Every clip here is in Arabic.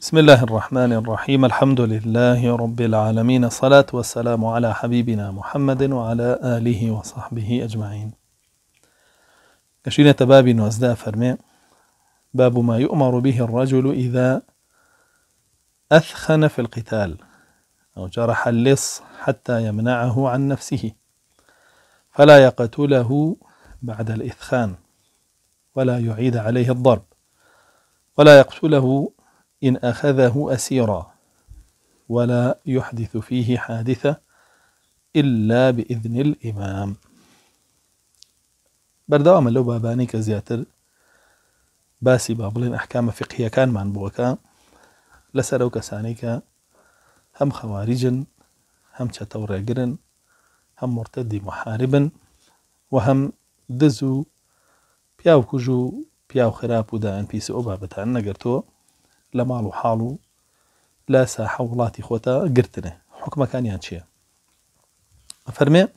بسم الله الرحمن الرحيم الحمد لله رب العالمين الصلاة والسلام على حبيبنا محمد وعلى آله وصحبه أجمعين كشينة باب وزداء فرمي باب ما يؤمر به الرجل إذا أثخن في القتال أو جرح اللص حتى يمنعه عن نفسه فلا يقتله بعد الإثخان ولا يعيد عليه الضرب ولا يقتله إن أخذه أسيرا ولا يحدث فيه حادثة إلا بإذن الإمام بەردەوامە لەو بابانی کە باسي بابلين أحكام فقهية كان فقیەکانمان بوكا لەسەر ئەو هم کە هم خەواریجن هەم چەتەو ڕێگرن هەم مرتدی محاربن و بياو دز و پیاوکوژ و پیاو خراپ و دایان لمالو حالو لا ساحة ولا خوتا قرتنا حكمة كان يعني شيء أفرمي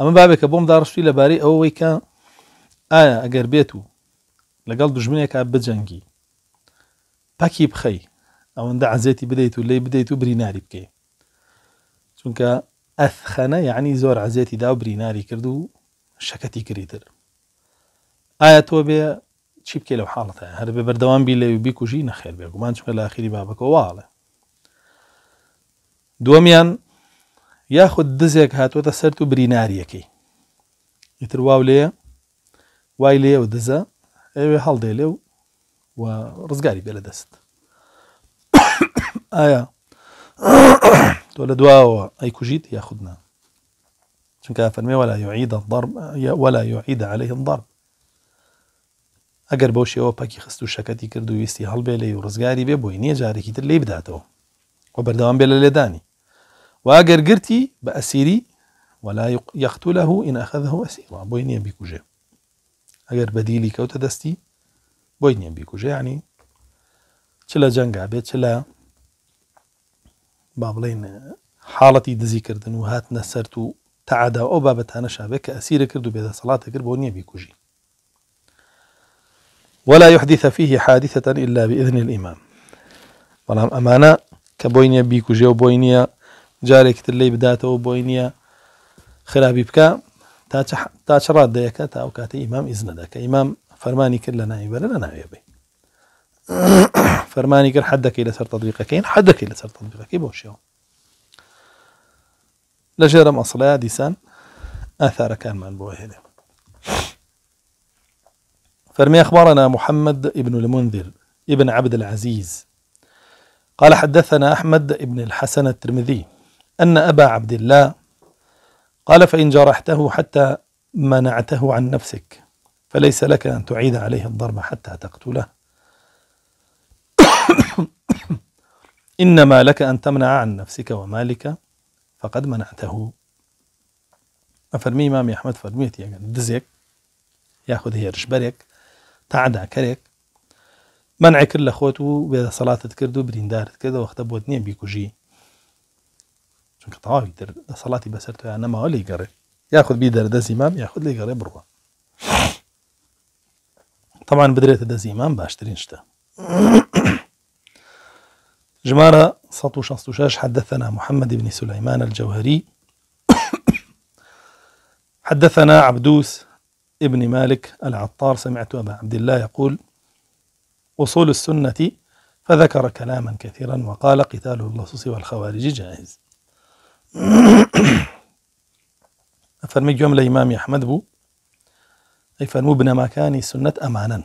أما بابك أبوم دارش في لباري أو ويكا آية أقر بيتو لقال دجمني كاب بجنجي باكي بخي أو عند عزيتي بديتو اللي بديتو بريناري بكي شونك أثخنا يعني زور عزيتي داو بريناري كردو شكتي كريتر آية توبيه چی بکەی لەو حاڵەتە هەر بە بەردەوام بی لەوی بیکوژی نەخێر بێ گومان چمە بابا کو واله دومیان یا خود دزیک هات و بریناریەکەی بریناریه واو لێە واولیا وایلیا و دزە ئەوێ حال لێ و دست آیا تو لە و ای کوچیت یا خود نه چون که فرمی ولا يعيد الضرب ولا يعيد عليه الضرب اگر باش او پاکی خستو شکتی کرد و ویستی حل بیلی و رزگاری بی بوی نیه جاری کتر لی بداتەوە و بردوان بیلی لە و اگر گرتی با اسیری ولا یەختو لە اخذه ئینەخەدە هو ئەسیڵە بۆی نییە بیکوژێ ئەگەر بەدیلی کەوتە دەستی بۆی نییە بیکوژێ ینی چ چلا جەنگا بێت چ لە اه، و هات نسرتو تعدا او ئەو بابەتانە که اسیر ئەسیرە کرد و بێدە سەڵاتە کرد بۆ نییە ولا يحدث فيه حادثة إلا بإذن الإمام ولا أمانة كبوينيا بيكو جيو بوينيا جاريك تلي بداته بوينيا خرابي بكا تا تا شراد ديكا تا وكاتي إمام إذن داك إمام فرماني كلا نائبا لنا نائبا فرماني كر حدك إلى سر تطبيقك كين حدك إلى سر تطبيقك بوشيو لجرم أصلا ديسان آثار كان أمان بوهيني فرمي أخبرنا محمد بن المنذر ابن عبد العزيز قال حدثنا أحمد بن الحسن الترمذي أن أبا عبد الله قال فإن جرحته حتى منعته عن نفسك فليس لك أن تعيد عليه الضرب حتى تقتله إنما لك أن تمنع عن نفسك ومالك فقد منعته أفرمي إمامي أحمد فرميتي دزك ياخذ هي رشبرك تعدا كريك منع كل لخوتو بيد صلاة تكردو بريندار كذا وقت اثنين بيكو جي شنك طاوي در صلاتي بسرتو انا ما ولي قري ياخذ بيدر در زمام ياخذ لي قري بروا طبعا بدريت زمام باش باشترين شتا جمارة سطو شنصتو شاش حدثنا محمد بن سليمان الجوهري حدثنا عبدوس ابن مالك العطار سمعت أبا عبد الله يقول أصول السنة فذكر كلاما كثيرا وقال قتال اللصوص والخوارج جائز فرمي جملة إمام أحمد بو أي فرمو بن مكاني سنة أمانا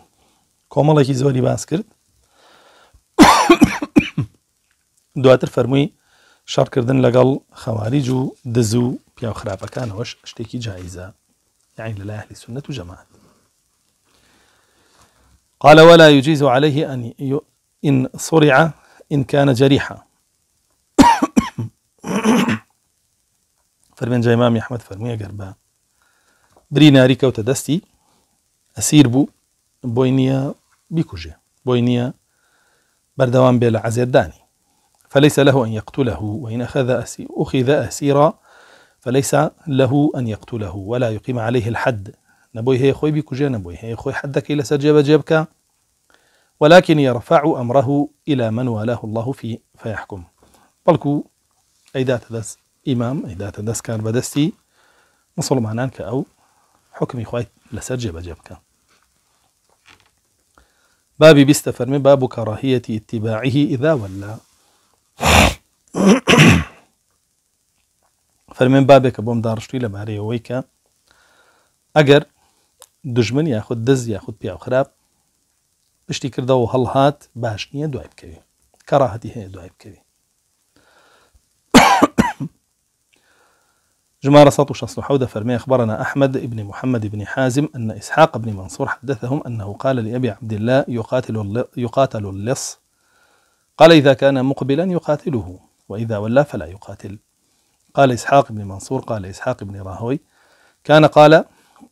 كوم الله يزوري كرد دواتر فرمي فرمووی لقل خوارج دزو بيو خرابة كان وش اشتكي جائزة يعني أهل السنة جماعة قال ولا يجيز عليه أن ي... إن صرع إن كان جريحا فرمين جاي مامي أحمد فرمي أقربا بري ناری وتدستي أسير بو بوينيا بۆی بوينيا بردوان بۆی نییە فليس له أن يقتله وإن أخذ أسي أخذ أسيرا فليس له أن يقتله ولا يقيم عليه الحد نبوي هي خوي بكجا نبوي هي خوي حدك إلى سجب جبك ولكن يرفع أمره إلى من والاه الله في فيحكم بلكو أيدا دس إمام أيدا دس كان بدستي مسلمانان أو حكمي خوي لسجب جبك بابي بيستفر من باب كراهية اتباعه إذا ولى بابك بوم بۆم داڕشتی لە بارەیەوەی کە ئەگەر دژمن ياخد دەست یاخود پیا خراپ پشتی هل هات باش دعي بكوي كراهتي هي دعي بكوي جمارة بکەوی جمارة حودة فرمي أخبرنا أحمد ابن محمد بن حازم أن إسحاق بن منصور حدثهم أنه قال لأبي عبد الله يقاتل, يقاتل اللص قال إذا كان مقبلا يقاتله وإذا ولى فلا يقاتل قال إسحاق بن منصور قال إسحاق بن راهوي كان قال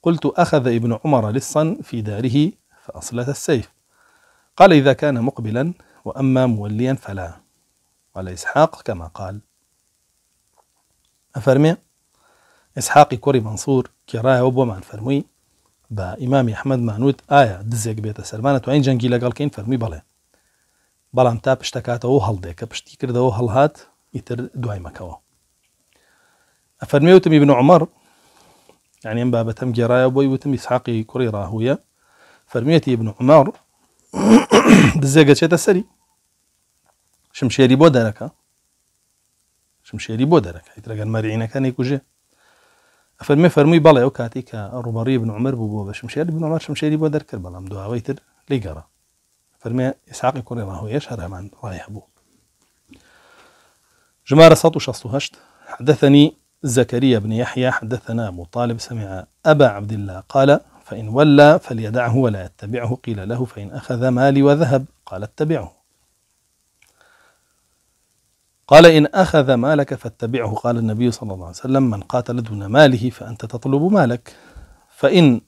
قلت أخذ ابن عمر لصا في داره فأصلت السيف قال إذا كان مقبلا وأما موليا فلا قال إسحاق كما قال أفرمي إسحاق كوري منصور كرايا وبومان فرموي با امام احمد مانوت ئایا آية، قال كين فرمي بلا بلا لەگەڵکەین فەرمی بڵێ هل تا پشتەکاتەوە هەڵدێکە پشتی هل هات يتر دعي مەکەوە أفرمي وتم ابن عمر يعني بابا تم جرايا بوي وتم إسحاقي كوري راهويا فرميتي ابن عمر بزيقة شيتا سري شمشيري بو دركا شمشيري بو دركا يترقى المارعين كان جي فرمي فرمي بالي وكاتي كروباري ابن عمر بو بو شمشيري ابن عمر شمشيري بو دركر بلا مدوها ويتر لي قرا فرمي إسحاقي كوري راهويا شهرها معن رايح بو جمارة هشت حدثني زكريا بن يحيى حدثنا أبو طالب سمع أبا عبد الله قال فإن ولى فليدعه ولا يتبعه قيل له فإن أخذ مالي وذهب قال اتبعه قال إن أخذ مالك فاتبعه قال النبي صلى الله عليه وسلم من قاتل دون ماله فأنت تطلب مالك فإن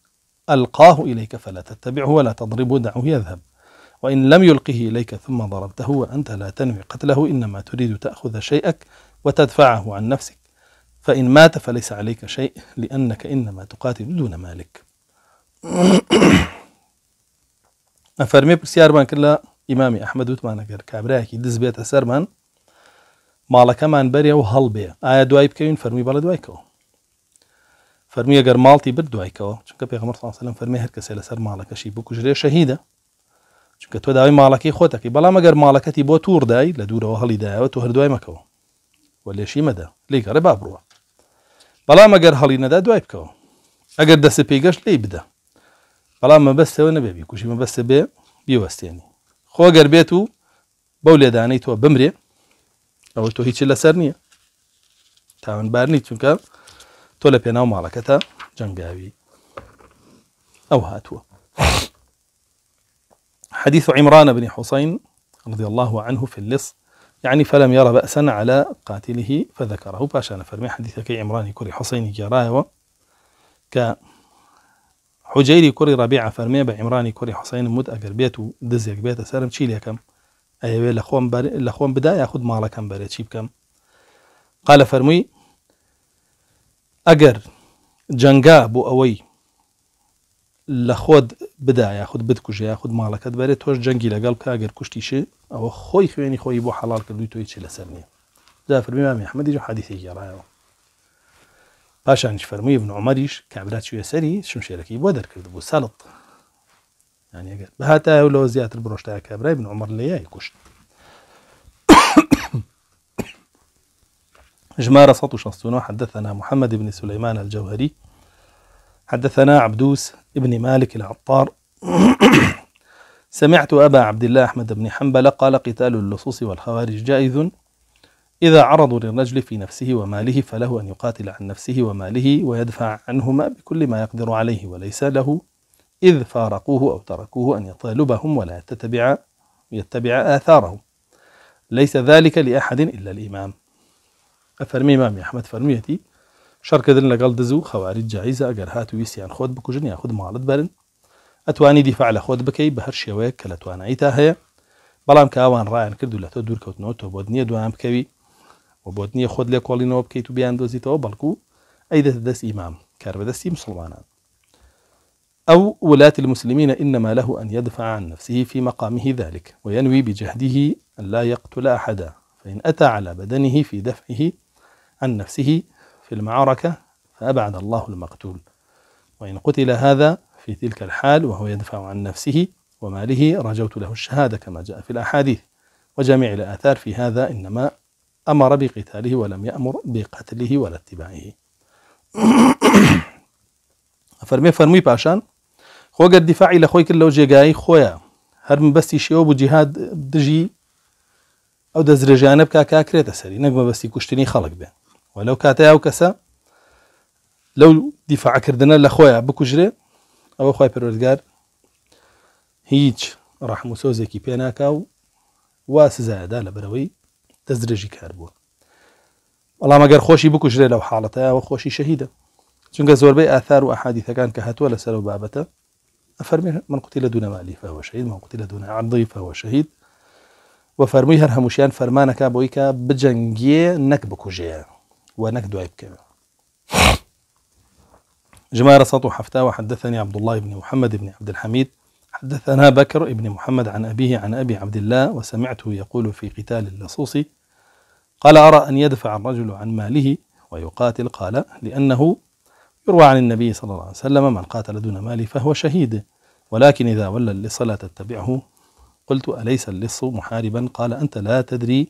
ألقاه إليك فلا تتبعه ولا تضربه دعه يذهب وإن لم يلقه إليك ثم ضربته وأنت لا تنوي قتله إنما تريد تأخذ شيئك وتدفعه عن نفسك فإن مات فليس عليك شيء لأنك إنما تقاتل دون مالك أفرمي برسي بان كلا إمامي أحمد وتمانا قر كابراكي دز بيت أسر بان مالا كمان بريا وهل بيا آيا دوائي بكيون فرمي بالا دوائكو فرمي أجر مالتي برد دوائكو چونك بيغمر صلى الله عليه وسلم فرمي هر كسي لسر مالا كشي بوكو جري شهيدة چونك تو داوي مالا كي خوتك بلا مگر مالا كتي بو تور داي لدور وهل داي وتو هر دوائي مكو وليشي مدى ليك ربا بەڵام ئەگەر هەڵی نەدا دوای بکەوە ئەگەر بس پێیگەشت لی بدە بەڵام مەبەستەوە بس کوشی مەبەستە بێ خو خۆگەر بيتو بولي داني تو تۆ او تو تۆ هیچی سرنيه نییە تاوانبار نی تو تۆ لە پێناو ماڵەکەتە جنگاوی او هاتو حديث عمران بن حسين رضي الله عنه في اللص يعني فلم يرى بأسا على قاتله فذكره باشا من حديث كي عمران كري حسين جرايو ك حجيري كري ربيع فرمي بعمران كري حسين مد أقر بيتو دزيك بيت سرم تشيلي كم أي أيوة، لخوان, بار... الأخوان بدا ياخذ مالا كم بريت شيب كم قال فرمي أقر جنگا بو أوي لخود بدا ياخد بدكو جا ياخد مالك ادبري توش قال لقال كشتي شي او خوي خويني خوي بو حلال كدوي توي تشي لسرني جافر بمام احمد يجو حديثي يا رايو باشا نش فرمي ابن عمرش كابرات شو سري شمشي شيركي بودر كرد بو سلط يعني اگر بهاتا ولو زيات البروش تاع كابر ابن عمر اللي ياي كشت جمارة سطو شنستونو حدثنا محمد بن سليمان الجوهري حدثنا عبدوس ابن مالك العطار سمعت أبا عبد الله أحمد بن حنبل قال قتال اللصوص والخوارج جائز إذا عرضوا للرجل في نفسه وماله فله أن يقاتل عن نفسه وماله ويدفع عنهما بكل ما يقدر عليه وليس له إذ فارقوه أو تركوه أن يطالبهم ولا يتبع يتبع آثارهم ليس ذلك لأحد إلا الإمام أفرمي إمامي أحمد فرميتي شرک لەگەڵ دز دزو خەواری جایز اگر هات ویسیان خود بکوچنی یا خود ماڵت بەرن ئەتوانی دیفاع لە بکی به هر شیوه کل اتوان لە توانایی تا هەیە بەڵام کە ئەوان ڕایان کردو لە تۆ دوورکەوتنەوە تۆ بۆت نییە دوام کوی و بۆت نییە خۆت لێ کۆڵینەوە بکەیت تو بیان دوزی تو بالکو ایده دس امام کار بدستی مسلمانان أو ولات المسلمين إنما له أن يدفع عن نفسه في مقامه ذلك وينوي بجهده أن لا يقتل أحدا فإن أتى على بدنه في دفعه عن نفسه في المعركة فأبعد الله المقتول وإن قتل هذا في تلك الحال وهو يدفع عن نفسه وماله رجوت له الشهادة كما جاء في الأحاديث وجميع الآثار في هذا إنما أمر بقتاله ولم يأمر بقتله ولا اتباعه فرمي فرمي باشان خۆگە قد لە إلى کرد لەو جێگایی خۆیە هەر من بس شێوە بوو دجي أو ئەو دەزرێژیانە بک کاکرێتە سەری نەک مەبەستی کوشتنی ولو كاتيا وكسا لو دفاع كردنا لخويا بكجري او خويا بيرولغار هيج راح موسوزي كي بيناكا واس زايدا لبروي تزرجي كاربو والله ما قال خوشي بكجري لو حالته وخوشي خوشي شهيده چونك زور بي اثار واحاديث كان كهت ولا سالو بابتا افرمي من قتل دون مالي فهو شهيد من قتل دون عرضي فهو شهيد وفرمي هر هموشيان فرمانك ابويك بجنجي نك بكجري وانك دعيب كذا جماعة سطو حفتا وحدثني عبد الله بن محمد بن عبد الحميد حدثنا بكر بن محمد عن أبيه عن أبي عبد الله وسمعته يقول في قتال اللصوصي قال أرى أن يدفع الرجل عن ماله ويقاتل قال لأنه يروى عن النبي صلى الله عليه وسلم من قاتل دون ماله فهو شهيد ولكن إذا ولى اللص لا تتبعه قلت أليس اللص محاربا قال أنت لا تدري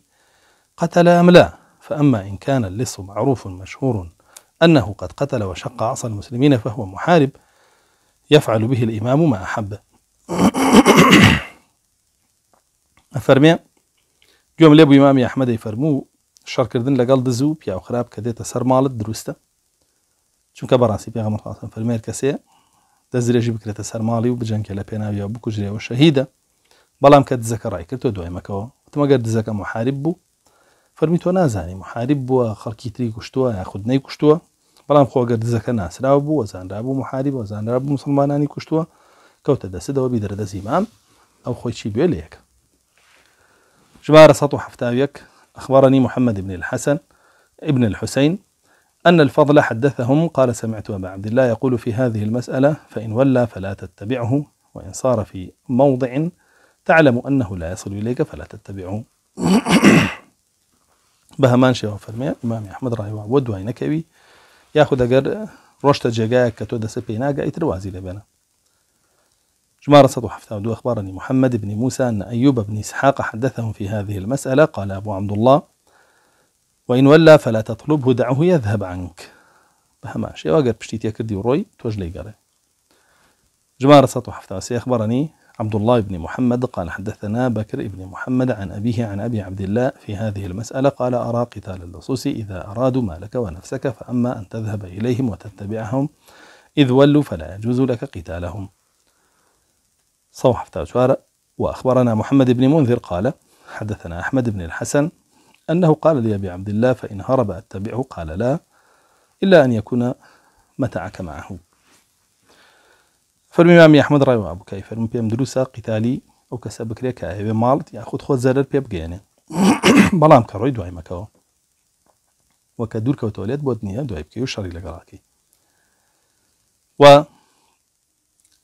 قتل أم لا فأما إن كان اللص معروف مشهور أنه قد قتل وشق عصا المسلمين فهو محارب يفعل به الإمام ما أحب أفرمي گوێم لێ بوو ئمامی ئەحمەدەی فەرموو شەڕکردن لەگەڵ دزوو پیا و خراپ کە دێتە سەر ماڵت دروستە چونکە بەڕاستی پێغمە خاستن فەرمێر کەسێ دەزرێژی بکرێتە سەر ماڵی و بجەنکە لە وشهيدة بلام شەهیدە بەڵام کە دزەکە ڕای کردەوە دوایمەکەەوە تمەگەر دزەکە محارب بو فرمی تۆ نازانی محارب بووە خەڵکی تری کوشتووە یاخود نەی کوشتووە بەڵام خۆگەر دزەکە ناسرا بوو وەزانرا بوو محارب وەزانرا بوو مسلمانانی کوشتووە کەوتە دەسەوە بیدرە دەزی مام ئەو خۆی چی بێ لەیەک جبارة 171 أخبرني محمد بن الحسن ابن الحسين أن الفضل حدثهم قال سمعت أبا عبد الله يقول في هذه المسألة فإن ولى فلا تتبعه وإن صار في موضع تعلم أنه لا يصل إليك فلا تتبعه بهمان شو فرمي إمام أحمد ڕایوا ود دوای نەکەوی یاخود أجر رشت جێگایە کە تۆ دەسە پێی ناگە ئیتر جمارة لەبێنە حفتا ودو أخبرني محمد بن موسى أن أيوب بن إسحاق حدثهم في هذه المسألة قال أبو عبد الله وإن ولى فلا تطلبه دعه يذهب عنك بهماش يا وقت بشتيت يكردي وروي توجلي قال جمارة 173 أخبرني عبد الله بن محمد قال حدثنا بكر بن محمد عن أبيه عن أبي عبد الله في هذه المسألة قال أرى قتال اللصوص إذا أرادوا مالك ونفسك فأما أن تذهب إليهم وتتبعهم إذ ولوا فلا يجوز لك قتالهم صوحف تاجوار وأخبرنا محمد بن منذر قال حدثنا أحمد بن الحسن أنه قال لأبي عبد الله فإن هرب أتبعه قال لا إلا أن يكون متعك معه فرمي مامي أحمد رايو أبو كيف فرمي بيم دروسا قتالي أو كسب كريا كاهي مالت يا خود خود زرر بيب جيني بلام كروي دواي مكاو وكا دور كو توليت بود نيا دواي بكيو شاري لقراكي و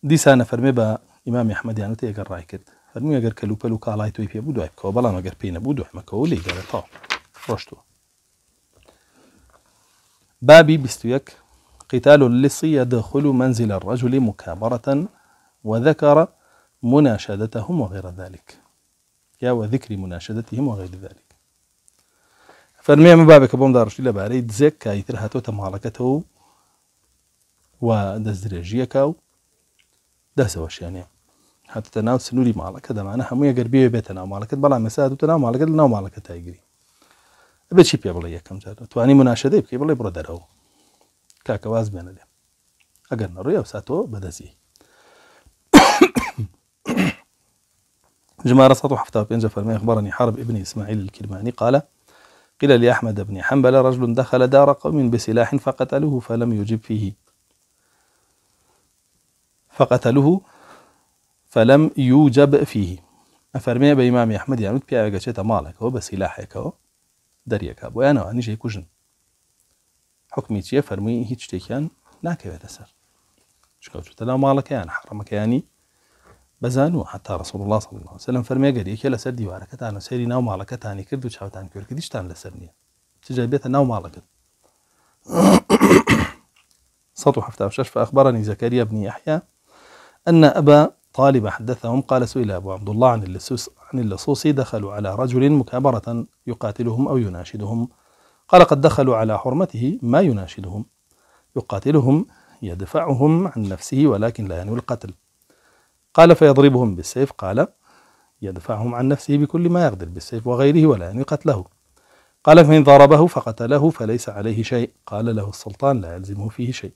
دي سانة فرمي با إمام أحمد يعني تيه قر رايك فرمي أغر كلو بلو كالاي توي بيبو دواي بكاو بلام أغر بينا بو دواي مكاو لي قرر طاو بابي بستو قتال اللص يدخل منزل الرجل مكابرة وذكر مناشدتهم وغير ذلك يا وذكر مناشدتهم وغير ذلك فەرمێمە من بابك بوم لە بارەی باري کایتر هاتۆتە توتا معركته دەست درێژیەکە و دەسەوەشیانە هاتتە ناو سنووری ماڵەکە دەمانە هەمووی گەر بيتنا بێتە ناو بلا بەڵام مەسادوتە ناو ماڵەکەت ناو ماڵەکە تایگری بچی پێ بڵێ یەکەم جار توانی مناشەدەی بکەی بڵێ بڕە تاکە واز بێنە وساتو ئەگەر جمارة ئەوساتەوە بەدەزی جمارة جفر فرمي أخبرني حرب ابن إسماعيل الكرماني قال قيل لأحمد بن حنبل رجل دخل دار قوم بسلاح فقتلوه فلم يجب فيه فقتلوه فلم يوجب فيه أفرمي بإمام أحمد يعني بيا جت مالك هو بسلاحك هو دريك أبو أنا أني شيء كوجن حکمی چییە فەرمووی هیچ شتێکیان ناکەوێتە سەر چکەوتە لا ماڵەکەیان حڕمەکەیانی بەزانوە حتى رسول الله صلى الله سلم فەرمیێگەر یەکێ لەسەر دیوارەکەتان و سەری ناو ماڵەکەتانی کرد و چاوتان کوێرکە دیشتان لەسەر نییە چجا بێتە ناو حفتا وشاش فأخبرني زكريا بن يحيى أن أبا طالب حدثهم قال سئل أبو عبد الله عن اللصوص, عن اللصوص دخلوا على رجل مكابرة يقاتلهم أو يناشدهم قال قد دخلوا على حرمته ما يناشدهم يقاتلهم يدفعهم عن نفسه ولكن لا ينوي القتل قال فيضربهم بالسيف قال يدفعهم عن نفسه بكل ما يقدر بالسيف وغيره ولا ينوي قتله قال فإن ضربه فقتله فليس عليه شيء قال له السلطان لا يلزمه فيه شيء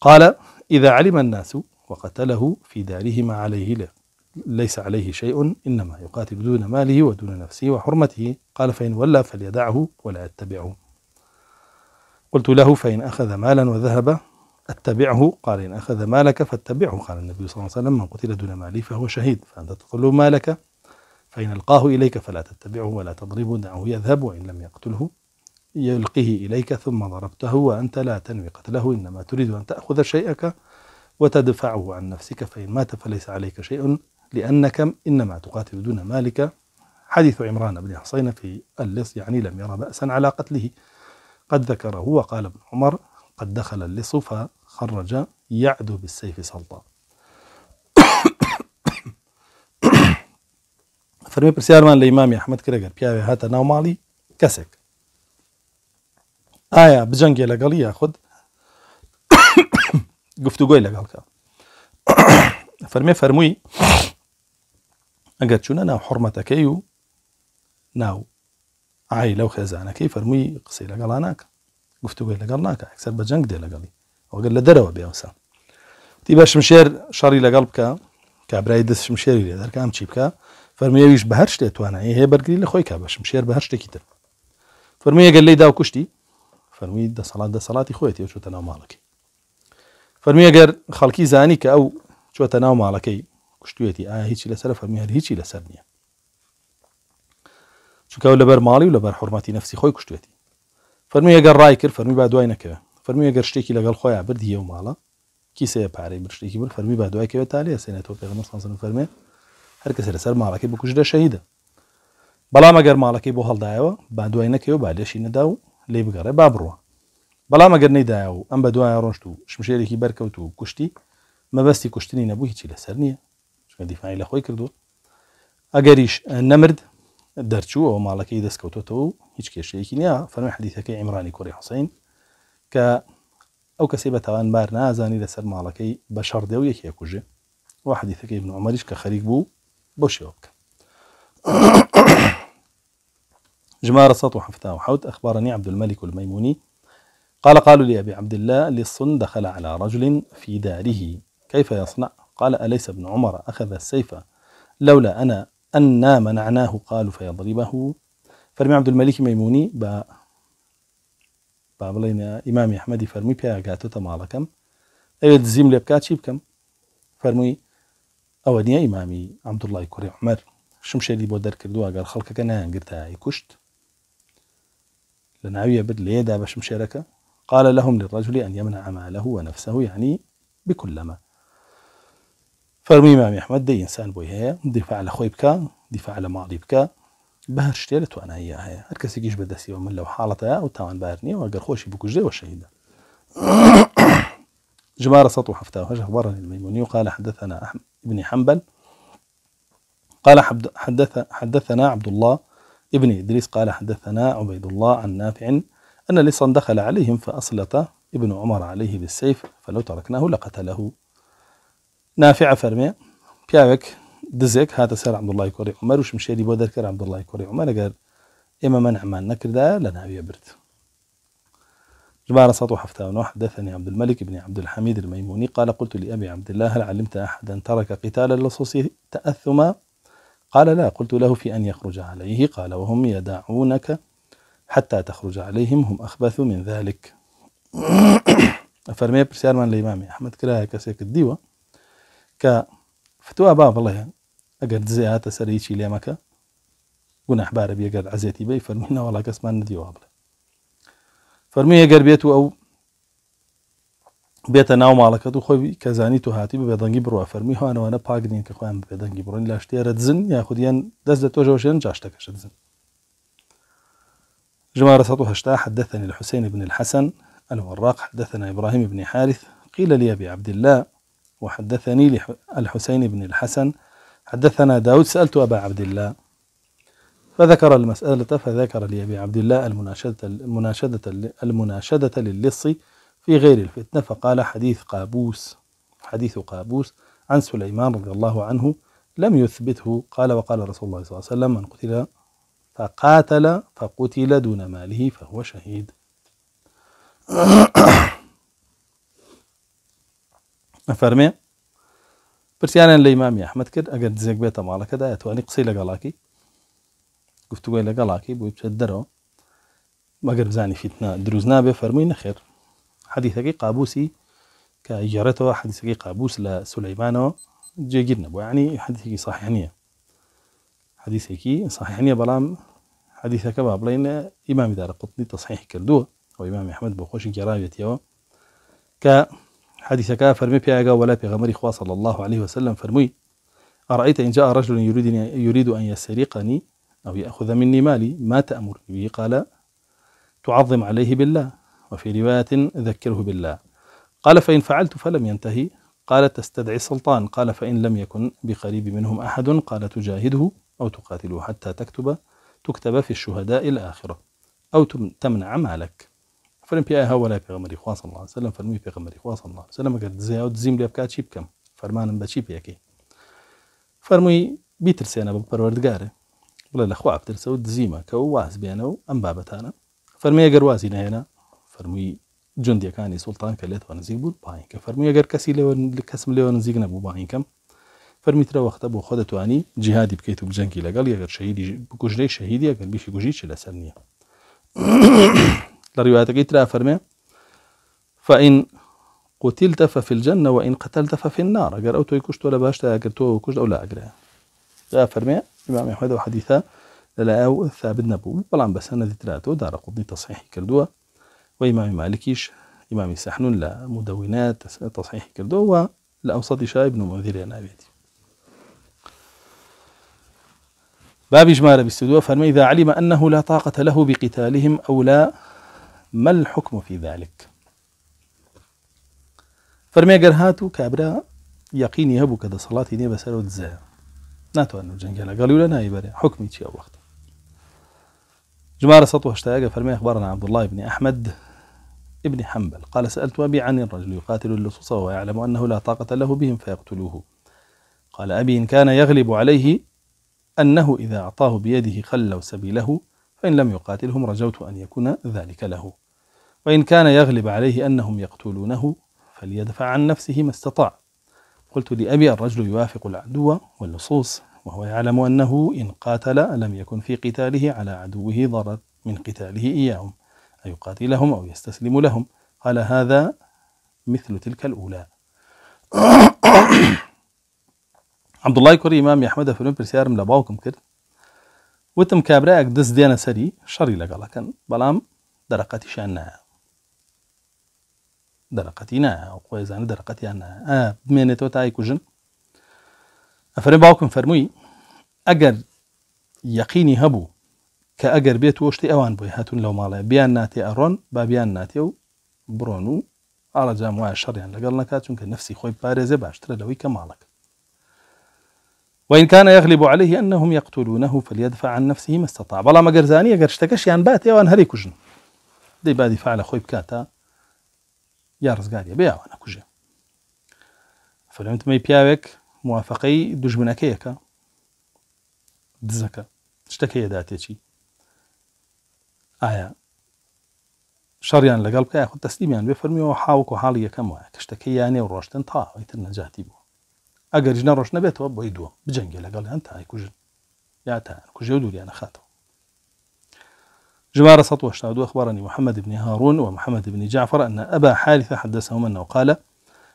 قال إذا علم الناس وقتله في داره ما عليه له ليس عليه شيء إنما يقاتل دون ماله ودون نفسه وحرمته قال فإن ولى فليدعه ولا يتبعه قلت له فإن أخذ مالا وذهب أتبعه قال إن أخذ مالك فاتبعه قال النبي صلى الله عليه وسلم من قتل دون مالي فهو شهيد فأنت تطلب مالك فإن ألقاه إليك فلا تتبعه ولا تضربه دعه يذهب وإن لم يقتله يلقيه إليك ثم ضربته وأنت لا تنوي قتله إنما تريد أن تأخذ شيئك وتدفعه عن نفسك فإن مات فليس عليك شيء لأنك إنما تقاتل دون مالك حديث عمران بن حصين في اللص يعني لم يرى بأسا على قتله قد ذكره وقال ابن عمر قد دخل اللص فخرج يعدو بالسيف فرمي برسيار من الإمام أحمد كريغر کرێگەر هاتا نومالي كسك آية بجنجي بجەنگێ ياخد قفتو قوي لەگەڵکە فرمي فرمي أجد شو أنا حرمتك أيو ناو ئای لەو خێزانەکەی فەرمووی قسەی لەگەڵا ناکە گفتوگوی لەگەڵ ناکە ئەکسەر بە جەنگ دێ لەگەڵی ئەوگەر لە دەرەوە بێوسا تی بەشم شێر شەڕی لەگەڵ بکە کابرای دەستشم شێری لێ دەرکام چی بکە فەرمیێویش بە هەر شتێت توانایی هەیە بەرگری لە خۆی کا بەشم شێر بە هەر شتێکی تر فەرمیە گەل لی دا و کوشتی فەرمی دەسەڵات دەسەڵاتی خۆیت چۆتە ناو ماڵەکەی فەرمیە گەر خەڵکی زانی کە ئەو چۆتە ناو ماڵەکەی کوشتێتی ئا هیچی لەسەر فەرمیار هیچی لەسەر نییە چونکە لەبەر ماڵی و لەبەر حرمەتی نفسی خۆی کوشتێتی فەرمی ئەگەر ڕای کرد فەرمی با دوای نەکە فەرمی ئەگەر شتێکی لەگەڵ خۆیان بردیە و ماڵە کیسەیە پارەی برشتێکی بر فەرمی با دوایکەوێت تا لێ سێنێتەوە پێغمەسان فەرمێ هەرکەس لەسەر ماڵەکەی بکوژدە شەیدە بەڵام ئەگەر ماڵەکەی بۆ هەڵدایەوە با دوای نەکەی و بالێشی نەدا و لێ بگەڕێ با بڕوە بەڵام ئەگەر نەیدایە و ئەم بە دوایە ڕۆشت و شمشێرێکی بەرکەوت و کوشتی مەبەستی کوشتنی نەبوو هیچی لەسەر نییە چکە دیفانی لە خۆی کردووە ئەگەریش نەمرد درتشو ئەو ماڵەکەی دسكوتو تو هیچ کێشەیەکی نییە فەرمی حەدیثەکەی عیمرانی کوڕی حوسین کە ئەو کەسی بە تاوان بار نازانی لەسەر ماڵەکەی بە شەڕدە و یەک یەکوژێ و حەدیثەکەی بن عمەریش کە خەریک جمار بۆ حفتا وحوت أخبرني عبد الملك الميموني قال قالوا لأبي عبد الله للصن دخل على رجل في داره كيف يصنع قال أليس ابن عمر أخذ السيف لولا أنا أنا منعناه قالوا فيضربه فرمي عبد الملك ميموني با با بڵێنە ئیمامی حمەدی فەرمووی پیاگاتۆتە ماڵەکەم ئەوێت أيوة، زیم لێ بکات چی بکەم فەرمووی إمامي عبد الله ئەمدوڵای عمر شمشي شمشێری بودر دەرکردووە قال خلقك نایانگرتایی کوشت لە ناویە بد لێدا بە شمشێرەکە قال لهم للرجل أن يمنع ماله ونفسه يعني بكل ما ما يا احمد دي انسان بۆی دفاع على خوي بكا دفاع على ماضي بكا بهر بە وأنا هي هي توانایی هەیە بدا سي بەدەستیەوە من لەو حاڵەتە و بارني نییە خوشي خۆشی بکوژێەوە شەیدا جمارة 170 أخبرني الميموني وقال حدثنا أحمد بن حنبل قال حدث حدثنا عبد الله ابن إدريس قال حدثنا عبيد الله عن نافع أن لصا دخل عليهم فأسلط ابن عمر عليه بالسيف فلو تركناه لقتله نافع دزك هذا عبد الله دزێک عمر وش مشي لي عمەر و عبد الله دەرکە عمر قال إما ئێمە من ئەمان نەکردا لە ناویە برد جبارة حفتا حدثني عبد الملك بن عبد الحميد الميموني قال قلت لأبي عبد الله هل علمت أحدا ترك قتال اللصوص تأثما قال لا قلت له في أن يخرج عليه قال وهم يدعونك حتى تخرج عليهم هم أخبث من ذلك أفرمي برسيار من الإمام أحمد كراها كسيك الديوة کە فتووا با بڵێن ئەگەر دزیاتە سەرەیکی لێمەکە گونەحبارە بێگەر عزیەتی بی فەرمینەوەڵا کەسمان ندیوە بڵێ فەرمووی ئەگەر بێت و ئەو بێتە ناو ماڵەکەت و خۆی کە زانی تو هاتی بێ دەنگی انا فەرمی هاانەوەە پاک دین کە خۆیان بێ دەنگی بڕۆین لە شتێرە دزن یا خودیان تو لە تۆژەوشێن جاشتەکەشت دزن جمارة 180 حدثني الحسين بن الحسن الوراق حدثنا إبراهيم بن حارث قيل لي أبي عبد الله وحدثني الحسين بن الحسن حدثنا داود سألت أبا عبد الله فذكر المسألة فذكر لأبي عبد الله المناشدة المناشدة المناشدة للصي في غير الفتنة فقال حديث قابوس حديث قابوس عن سليمان رضي الله عنه لم يثبته قال وقال رسول الله صلى الله عليه وسلم من قتل فقاتل فقتل دون ماله فهو شهيد نفرمي پرسیانیان لە الإمام أحمد کرد ئەگەر دزێک بێتە ماڵەکەدا ئەتوانی آية قسەی لەگەڵاکی گفتوگوی لەگەڵاکی بۆی بچێت دەرەوە مەگەر بزانی فیتنا دروست نابێ فەرمووی نەخێر حەدیثەکەی قابوسی کە یارەتەوە حەدیثەکەی قابوس لە سولەیمانەوە جێگیر نەبوو ینی يعني حەدیثێکی صحیح نییە حەدیثێکی صحیح نییە بەڵام حەدیثەکە با بڵێنە ئیمامی دارە قوتنی تەصحیح کردووە ئەو ئیمامی ئەحمد بۆ خۆشی گەراوێتیەوە کە حديث كا فرمي اغا آية ولا بيغمر اخوا صلى الله عليه وسلم فرمي أرأيت إن جاء رجل يريد يريد أن يسرقني أو يأخذ مني مالي ما تأمر به قال تعظم عليه بالله وفي رواية ذكره بالله قال فإن فعلت فلم ينتهي قال تستدعي السلطان قال فإن لم يكن بقريب منهم أحد قال تجاهده أو تقاتله حتى تكتب تكتب في الشهداء الآخرة أو تمنع مالك فرم پیا هەوەلای پێغمەری خواصل الله سلم فەرمی پێغمەری خواصل الله سلمەگەر دزیاوت زیم لێ بکات چی بکەم فەرمانم بە چی پێەکەی فەرمووی بیترسێنە بە پەروەردگارە بڵێ لەخوا بترسە و دزیمە کە و واز بێنە و ئەم بابەتانە فەرمیە گەر وازی نهێنا فەرمووی جندەکانی سوڵتان کە لێتەوە نزیک بوو پایین کە فەرمووی گەر کەسی لێ کەسم لێوە نزیک نەبوو باینکەم فەرمیترە وەختە بۆ خۆ دەتوانی جیهادی بکەیت و بجەنگی لەگەڵ یەگەر شەهیدی بکوژەی شەهیدی ئەگەر بیشی گوژی چ لەسەر نییە لروايتك ترى فرمي فإن قتلت ففي الجنة وإن قتلت ففي النار أجر أو توي كشت ولا باش أجر تو كشت أو لا أجر لا فرمي إمام أحمد وحديثة لا أو ثابت نبو بلان بس أنا ذكرته دار قضني تصحيح كردوا وإمام مالكيش إمام سحنون لا مدونات تصحيح كردوا والأوسط شاي ابن منذر نابيتي باب جمال بالسدوة فرمي إذا علم أنه لا طاقة له بقتالهم أو لا ما الحكم في ذلك فەرمێ گەر هاتوو کابرا یقینی هەبوو کە دە سەڵاتی نیە بەسەرەوە دزە ناتوانن جەنگە لەگەڵی و حكمي نایی او حکمی جماعة وەخت جمارة 180 فرمي أخبرنا عبد الله بن أحمد ابن حنبل قال سألت أبي عن الرجل يقاتل اللصوص ويعلم أنه لا طاقة له بهم فيقتلوه قال أبي إن كان يغلب عليه أنه إذا أعطاه بيده خلوا سبيله فإن لم يقاتلهم رجوت أن يكون ذلك له وإن كان يغلب عليه أنهم يقتلونه فليدفع عن نفسه ما استطاع قلت لأبي الرجل يوافق العدو واللصوص وهو يعلم أنه إن قاتل لم يكن في قتاله على عدوه ضرر من قتاله إياهم أي يقاتلهم أو يستسلم لهم قال هذا مثل تلك الأولى الله کوری إمام يحمد فرن پرسیارم لە لباوكم كر وتم کابراەک ديانا سري شري لقالا كان بلام درقاتي شانها درقتي نا خويا زعما اه بمانه تو تاي كوجن افرم باوكم فرموي اگر يقيني هبو كأجر بيت وشتي اوان بوي هاتون لو مالا بيان ناتي ارون با بيان ناتيو برونو على جاموع الشر يعني لقال لك هاتون نفسي خوي باريزي باش ترى لوي كمالك وإن كان يغلب عليه أنهم يقتلونه فليدفع عن نفسه ما استطاع بلا ما قرزاني قرشتكش يعني باتي وان هري كجن دي بادي فعل خوي بكاتا یا ڕزگاریە بیاوانە کوژێ فەرمتمەی پیاوێک موافقەی دوژمنەکەیەکە دزەکە شتەکە یەداتێکی ئایا شەڕیان لەگەڵ بکە خود تەستیمیان بێ فەرمیەوە حاوکو حاڵی یەکەم وایە کەشتەکە یانێ و ڕۆشتن تاوای تر نەجاتی بوو ئەگەر ژنە ڕۆشنە بێتەوە بۆی دووە بجەنگێ لەگەڵ هەن تای کوژن یا تا کوژێ و دووریانە خاتەوە جمار سطو اشتعدوا أخبرني محمد بن هارون ومحمد بن جعفر أن أبا حارثة حدثهم أنه قال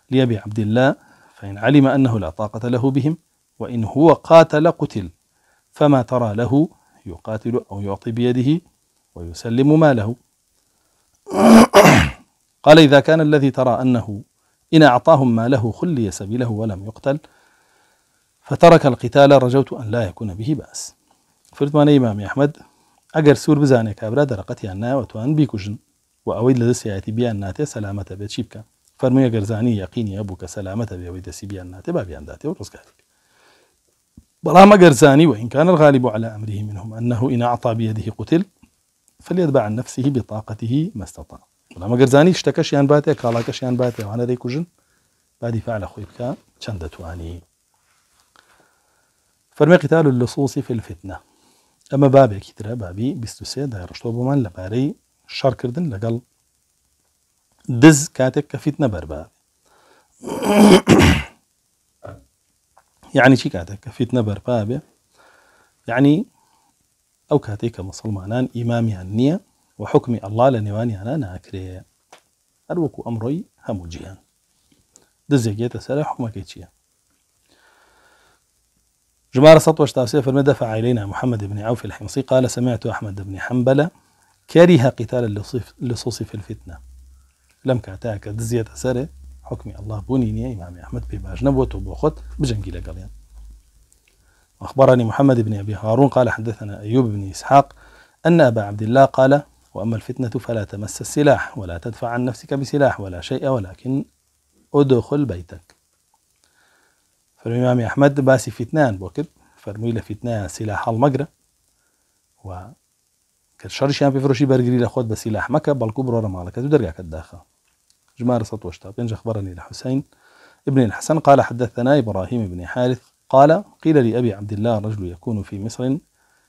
لأبي عبد الله فإن علم أنه لا طاقة له بهم وإن هو قاتل قتل فما ترى له يقاتل أو يعطي بيده ويسلم ماله قال إذا كان الذي ترى أنه إن أعطاهم ماله خلي سبيله ولم يقتل فترك القتال رجوت أن لا يكون به بأس فرد معنى إمام أحمد اگر سور بزانه کابرا در ناوەتوان نه و توان و آوید لذت دەسیایەتی بیان ناته سلامت به چیپ کن فرمی اگر زانی یقینی ابو ک سلامت به آوید دەسی بیان ناته با بیان داده و رزگاری ڕزگاری ما اگر زانی و این کان الغالب على أمره منهم أنه این أعطى بیده قتل فليتبع عن نفسه بطاقته ما استطاع بەڵام ئەگەر زانی باته کالاکش یان باته وانە دەیکوژن با بعدی فعل خۆی بکە چند دەتوانی فرمی قتال اللصوص فی الفتنه ئەمە بابێکی ترە بابی 23 داڕشتۆ بۆمان لەپارەی شارکردن لەگەڵ دز کاتێک کەفیت نەبەر بە یعنی چی کاتێک کەفیت نەبەر پابێ یعنی ئەو کاتێک کە مسلمانان ئیمامیان نییە و حکمی ئەللا لە نێوانیانە ناکرێ هەروەکو ئەمڕۆی هەموو جیان دزێک گێتە سەر حکومەکەی چییە جمارة سطوش تاسيف دفع إلينا محمد بن عوف الحمصي قال سمعت أحمد بن حنبل كره قتال اللصوص في الفتنة لم كاتاك دزية سرة حكم الله بنيني إمام أحمد بباج نبوت وبوخت بجنجي لقليان أخبرني محمد بن أبي هارون قال حدثنا أيوب بن إسحاق أن أبا عبد الله قال وأما الفتنة فلا تمس السلاح ولا تدفع عن نفسك بسلاح ولا شيء ولكن أدخل بيتك فالإمام أحمد باسي فتنان بوكد فرميله فتنة سلاح المقرة و كشارش في فروشي برگري لأخوات بسلاح مكة بلكو ورا مالك دو درقاك الداخل جمار سطوشتا ينجي أخبرني الحسين ابن الحسن قال حدثنا إبراهيم بن حارث قال قيل لأبي عبد الله رجل يكون في مصر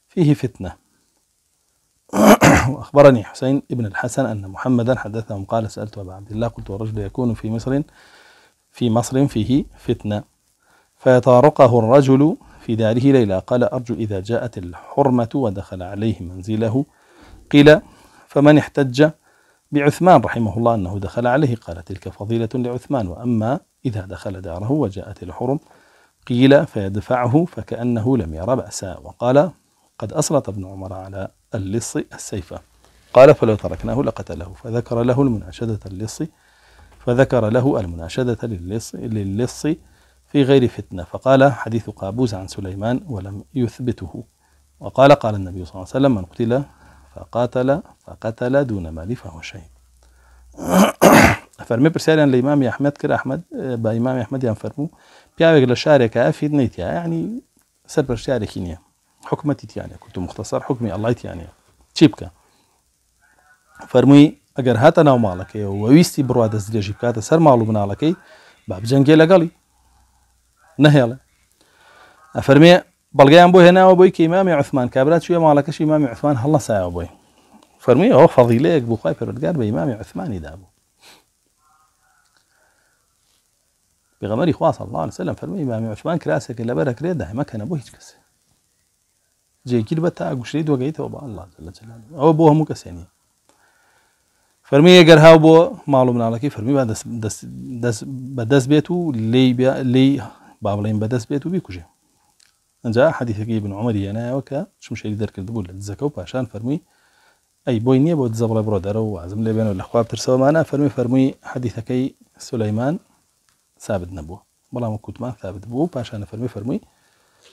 فيه فتنة وأخبرني حسين ابن الحسن أن محمدا حدثهم قال سألت أبا عبد الله قلت الرجل يكون في مصر في مصر فيه فتنة فيطارقه الرجل في داره ليلى قال أرجو إذا جاءت الحرمة ودخل عليه منزله قيل فمن احتج بعثمان رحمه الله أنه دخل عليه قال تلك فضيلة لعثمان وأما إذا دخل داره وجاءت الحرم قيل فيدفعه فكأنه لم ير بأسا وقال قد أسلط ابن عمر على اللص السيف قال فلو تركناه لقتله فذكر له المناشدة اللص فذكر له المناشدة للص, للص في غير فتنة فقال حديث قابوس عن سليمان ولم يثبته وقال قال النبي صلى الله عليه وسلم من قتل فقاتل فقتل دون مال فهو شهيد فرمي برسالة لإمام أحمد ئەحمد أحمد بإمام أحمد ينفرمو يعني بيعوك لشارك پیاوێک لە يعني،, يعني سر برشارك إنيا حكمتي تيانيا يعني، كنت مختصر حكمي الله تيانيا تشيبك فرمي أجر هاتنا هاتە وويستي برواد و ویستی سر معلومنا درێژی باب جنجي لقالي نهێڵێ ئەفەرمێ بەڵگەیان بۆ هێناوە بۆی کە ئیمامی عثمان کابرا چوێ ماڵەکەش إمام عثمان ساعة أبوي فرمي هو فضيلة أبو خايف خی پەرودگار عثمان ئیمامی عثمانی دابوو پێغەمەری خواص الله وسلم فرمي إمام عثمان كلا لەبەرە کرێ ما كان أبوه کەسێ جاي بە بتاع قشريد دۆگەیتەوە بە الله ئەوە بۆ هەموو کەسێنی فەرمی ئەگەر هاو بۆ ماڵ و مناڵەکەی دس دس بدس بەدەست لي بي لي بابلين لين بدس بيت وبيكوجي انجا حديث ابن عمر انا وك شمش اللي درك تقول الزكاو باشان فرمي اي بوينيه بود زبل برادر وعزم لي بين الاخوه ترسو معنا فرمي فرمي حديثك اي سليمان ثابت نبو والله ما كنت ما ثابت بو باشان فرمي فرمي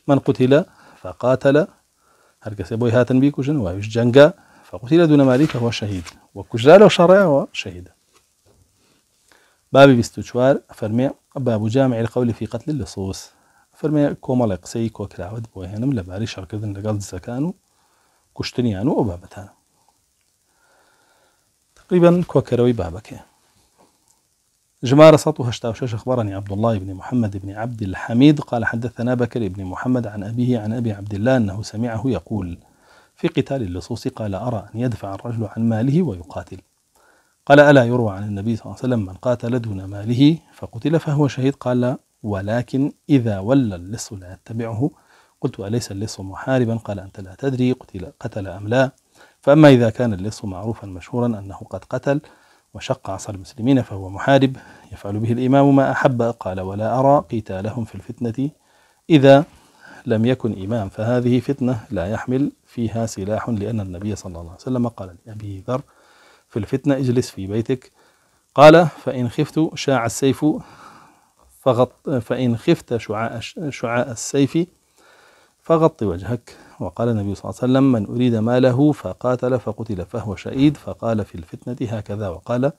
من قتل فقاتل هل كسي بوي هاتن بيكوجن وايش جنقا فقتل دون مالك هو شهيد وكجرا له شرع هو شهيد بابي بستوشوار فرمي باب جامع القول في قتل اللصوص فرمي کۆمەڵێ قسەی کۆکراوت بۆ هێنم لە باری شەڕکردن لەگەڵ دزەکان و کوشتنیان و ئەو بابەتانە تقریبا کۆکەرەوەی بابەکە أخبرني عبد الله بن محمد بن عبد الحميد قال حدثنا بكر بن محمد عن أبيه عن أبي عبد الله أنه سمعه يقول في قتال اللصوص قال أرى أن يدفع الرجل عن ماله ويقاتل قال ألا يروى عن النبي صلى الله عليه وسلم من قاتل دون ماله فقتل فهو شهيد قال لا ولكن إذا ولى اللص لا يتبعه قلت أليس اللص محاربا قال أنت لا تدري قتل, قتل أم لا فأما إذا كان اللص معروفا مشهورا أنه قد قتل وشق عصى المسلمين فهو محارب يفعل به الإمام ما أحب قال ولا أرى قتالهم في الفتنة إذا لم يكن إمام فهذه فتنة لا يحمل فيها سلاح لأن النبي صلى الله عليه وسلم قال لأبي ذر في الفتنة اجلس في بيتك قال فإن خفت شاع السيف فغط فإن خفت شعاع, شعاع السيف فغط وجهك وقال النبي صلى الله عليه وسلم من أريد ماله فقاتل فقتل فهو شهيد فقال في الفتنة هكذا وقال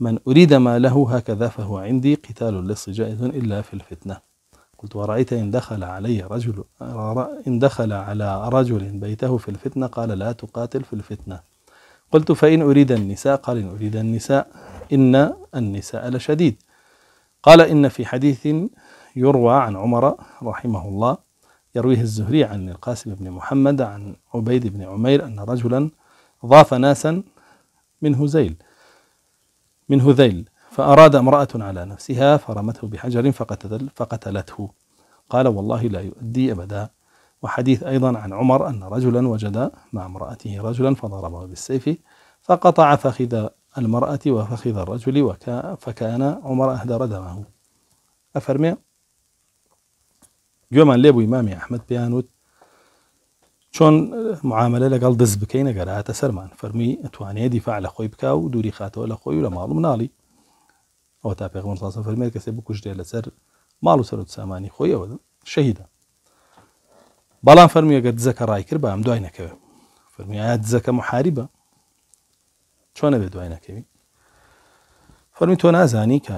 من أريد ماله هكذا فهو عندي قتال اللص جائز إلا في الفتنة قلت ورأيت إن دخل علي رجل إن دخل على رجل بيته في الفتنة قال لا تقاتل في الفتنة قلت فإن أريد النساء قال إن أريد النساء إن النساء لشديد قال إن في حديث يروى عن عمر رحمه الله يرويه الزهري عن القاسم بن محمد عن عبيد بن عمير أن رجلا ضاف ناسا من هزيل من هذيل فأراد امرأة على نفسها فرمته بحجر فقتل فقتلته قال والله لا يؤدي أبدا وحديث أيضا عن عمر أن رجلا وجد مع امرأته رجلا فضربه بالسيف فقطع فخذ المرأة وفخذ الرجل فكان عمر أهدر دمه أفرمي جوما لێ إمامي أحمد بيانوت شون معاملة معاملە دز دەست قال نەگەراتە سرمان فرمي ئەتوانێت دفاع لخوي بكاو دوري خاتو ولا خاتەوە لە خۆی و لە ماڵ و مناڵی ئەوە تا سر مالو کەسێ بکوژێ لەسەر و بەڵام فەرمی ئەگەر دزەکە ڕای کرد بە ئەم دوای نەکەوێت فەرمیایە دزەکە محاریبە چۆنە بێ دوای نەکەوی فەرمی تۆ نازانی کە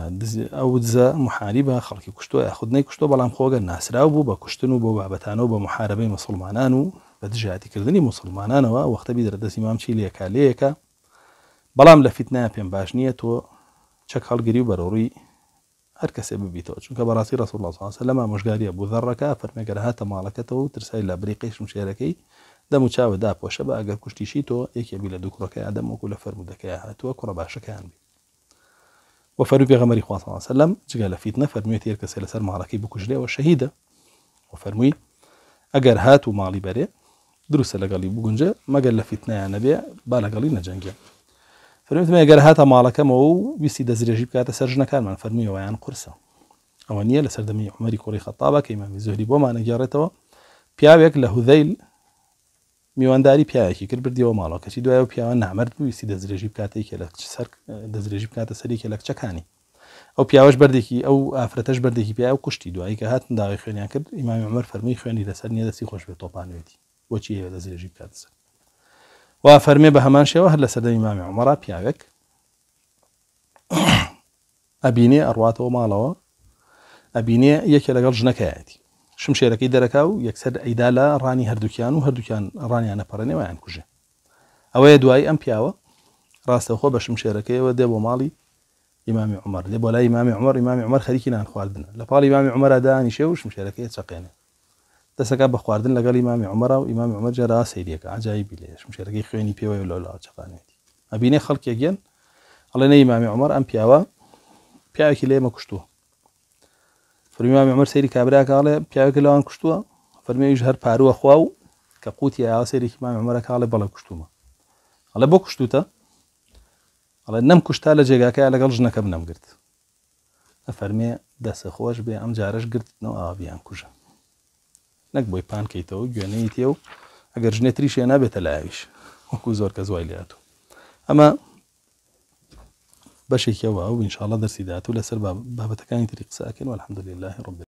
ئەو دزە محاریبە خەڵکی کوشتۆ یاخودنەی کوشتۆ بەڵام خۆگەر ناسرااو بوو بە کوشتن و بۆ بابەتانەوە بە محاربەی مسلمانان و بە دژاتیکردنی مسلمانانەوە وەختەبی دەردەسی مام چی لەکالەیەەکە بەڵام لە فیتنای پێم باش نییە تۆ چەک هەڵگیری و بەرەڕووی هەر کەسێ ببییتەوە چونکە بەڕاستی ڕسوڵڵسە لەما مژگاری بوو دەڕەکە فەرمێگەر هاتە ماڵەکەتەوە و ترسای لە بریقیشم شێرەکەی دەم و چاوە داپۆشە بە ئەگەر کوشتیشی تۆ یەکێبی لە دوکڕەکەی ئەدەموەکو لە فەرمودەکەی هاتووە کوڕە باشەکەیان بی وفەرروپی غەمەری خواسە لەم جگە جگل فیت نەفەرموێت هێر کەسێ لەسەر و شهیده و فرمی اگر هات و ماڵی بەرێ دروستە لەگەڵی بگونجە مەگەر لە فیتنیان نەبێ بالا گالی نجنگیم. فرمێتمە گەر هاتە ماڵەکەمەوە و ویستی دەزرێژی بکاتە سەر ژنەکانمان فەرمیەوەیان قرسە ئەوە نییە لە سەردەمی عمەری کوڕی خەتابە کەیمەمی زۆری بۆمانە گەڕێتەوە پیاوێک لە هودەیل میوانداری پیاەکی کرد بردیەوە ماڵەوە کەچی دوای و پیاوە نامرد ویستی دەزرێژی بکاتێکی لە سەر دەزرێژی بکاتە سەریکە لە کچەکانی ئەو پیاوەش بردێکی ئەو ئافرەتەش بردێکی پیا و کوشتی دوایی کە هاتن داوای خوێنیان کرد ئیمامی عمر فەرمی خوێنی لەسەر نیە دەستی خۆش بێت تۆپانوێتی وەچی دەزرێژی بکاتسە وا فەرمێ بە هەمان شێوە هەر لە سەدەی مامی عمەرا پیاوێک ئەبینێ ئەڕاتەوە ماڵەوە ئەبینێ یەکێ لەگەڵ ژنەکەایەتی شم شێرەکەی دەرەکا و یەکسەر ئەیدا لە ڕانی هەردووکیان و هەردووکیان ڕانیانە پەڕێنێوایان کوژێ ئەوەیە دوایی ئەم پیاوە ڕاستەخۆ بە شم شێرەکەیەوە دێ بۆ ماڵی ئیمامی عمر لێ بۆ لای ئیمامی عمر ئیمامی عمر خەریکی نان خواردن لە پاڵی ئیمامی عمەرا دانی شێ و شم شێرەکەی چقێنێ دەسەکە بە خواردن لەگەڵ ئمامی عمەرا و ئمامی عمە جارا سریەکە ئاجایی بێش مشێرەکەی خوێنی پێوەی لەلا چقانێتی ئەبینێ خەڵکێک گەن ئەڵێ نە ئمامی عمەر ئەم پیاوە پیاوێکی لێمە کوشتووە فرمیامی عمەر سەیری کابراکڵێ پیاوێکی لەوان کوشتووە فەرمیش هەر پارووە خوا و کە قوتی یا سێریکی مامی عمەرە کاڵێ بەڵە کوشتومە ئەڵە بۆ کوشتوتە ئەڵێ نەم کوشتا لە جێگاکە لەگەڵ ژنەکەم نەمگرت ئەفەرمێ دەسە خۆش بێ ئەم جارش گرتنەوە ئاویان کوژە نک بۆی پان کەیتەوە تو جنی تو اگر جنتریش نه به لایویش وەکو زۆر کە زوای لاتو ئەمە بەشێکەوە و انشاءڵە دەرسی داات و لەسەر بابەتەکانی تری قساکەن و الحمدلله ڕب